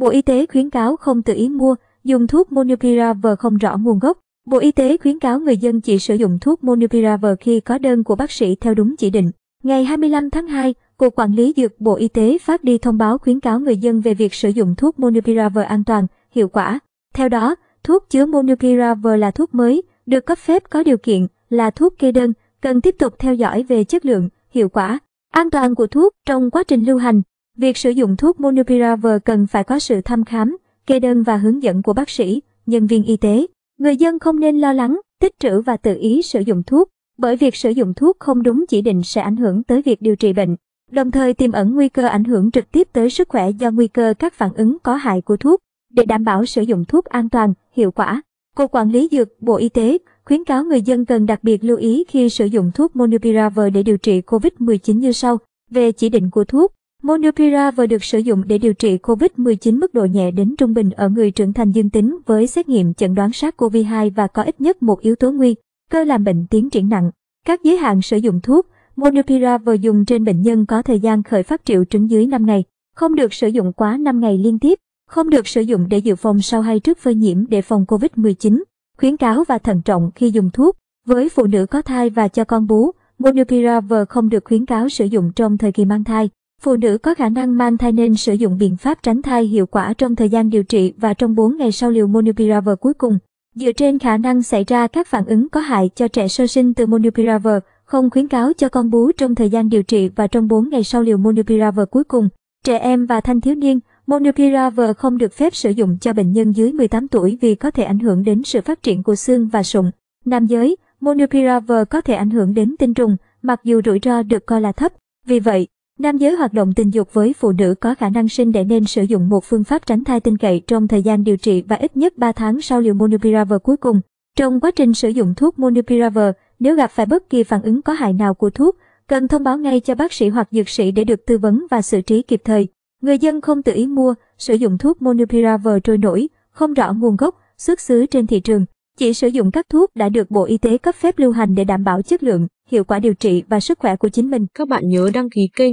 Bộ Y tế khuyến cáo không tự ý mua, dùng thuốc Monopiravir không rõ nguồn gốc. Bộ Y tế khuyến cáo người dân chỉ sử dụng thuốc Monopiravir khi có đơn của bác sĩ theo đúng chỉ định. Ngày 25 tháng 2, Cục Quản lý Dược Bộ Y tế phát đi thông báo khuyến cáo người dân về việc sử dụng thuốc Monopiravir an toàn, hiệu quả. Theo đó, thuốc chứa Monopiravir là thuốc mới, được cấp phép có điều kiện, là thuốc kê đơn, cần tiếp tục theo dõi về chất lượng, hiệu quả, an toàn của thuốc trong quá trình lưu hành. Việc sử dụng thuốc Monopiravir cần phải có sự thăm khám, kê đơn và hướng dẫn của bác sĩ, nhân viên y tế. Người dân không nên lo lắng, tích trữ và tự ý sử dụng thuốc, bởi việc sử dụng thuốc không đúng chỉ định sẽ ảnh hưởng tới việc điều trị bệnh, đồng thời tiềm ẩn nguy cơ ảnh hưởng trực tiếp tới sức khỏe do nguy cơ các phản ứng có hại của thuốc. Để đảm bảo sử dụng thuốc an toàn, hiệu quả, Cục Quản lý Dược, Bộ Y tế khuyến cáo người dân cần đặc biệt lưu ý khi sử dụng thuốc Monopiravir để điều trị COVID-19 như sau. Về chỉ định của thuốc, Monopiravir vừa được sử dụng để điều trị COVID-19 mức độ nhẹ đến trung bình ở người trưởng thành dương tính với xét nghiệm chẩn đoán SARS-CoV-2 và có ít nhất một yếu tố nguy cơ làm bệnh tiến triển nặng. Các giới hạn sử dụng thuốc Monopiravir dùng trên bệnh nhân có thời gian khởi phát triệu chứng dưới 5 ngày, không được sử dụng quá 5 ngày liên tiếp, không được sử dụng để dự phòng sau hay trước phơi nhiễm để phòng COVID-19. Khuyến cáo và thận trọng khi dùng thuốc với phụ nữ có thai và cho con bú, Monopiravir không được khuyến cáo sử dụng trong thời kỳ mang thai. Phụ nữ có khả năng mang thai nên sử dụng biện pháp tránh thai hiệu quả trong thời gian điều trị và trong 4 ngày sau liều Monupiravir cuối cùng. Dựa trên khả năng xảy ra các phản ứng có hại cho trẻ sơ sinh từ Monupiravir, không khuyến cáo cho con bú trong thời gian điều trị và trong 4 ngày sau liều Monupiravir cuối cùng. Trẻ em và thanh thiếu niên, Monupiravir không được phép sử dụng cho bệnh nhân dưới 18 tuổi vì có thể ảnh hưởng đến sự phát triển của xương và sụn. Nam giới, Monupiravir có thể ảnh hưởng đến tinh trùng, mặc dù rủi ro được coi là thấp. Vì vậy, Nam giới hoạt động tình dục với phụ nữ có khả năng sinh đẻ nên sử dụng một phương pháp tránh thai tinh cậy trong thời gian điều trị và ít nhất 3 tháng sau liều Monupiravir cuối cùng. Trong quá trình sử dụng thuốc Monupiravir, nếu gặp phải bất kỳ phản ứng có hại nào của thuốc, cần thông báo ngay cho bác sĩ hoặc dược sĩ để được tư vấn và xử trí kịp thời. Người dân không tự ý mua, sử dụng thuốc Monupiravir trôi nổi, không rõ nguồn gốc, xuất xứ trên thị trường. Chỉ sử dụng các thuốc đã được Bộ Y tế cấp phép lưu hành để đảm bảo chất lượng, hiệu quả điều trị và sức khỏe của chính mình. Các bạn nhớ đăng ký kênh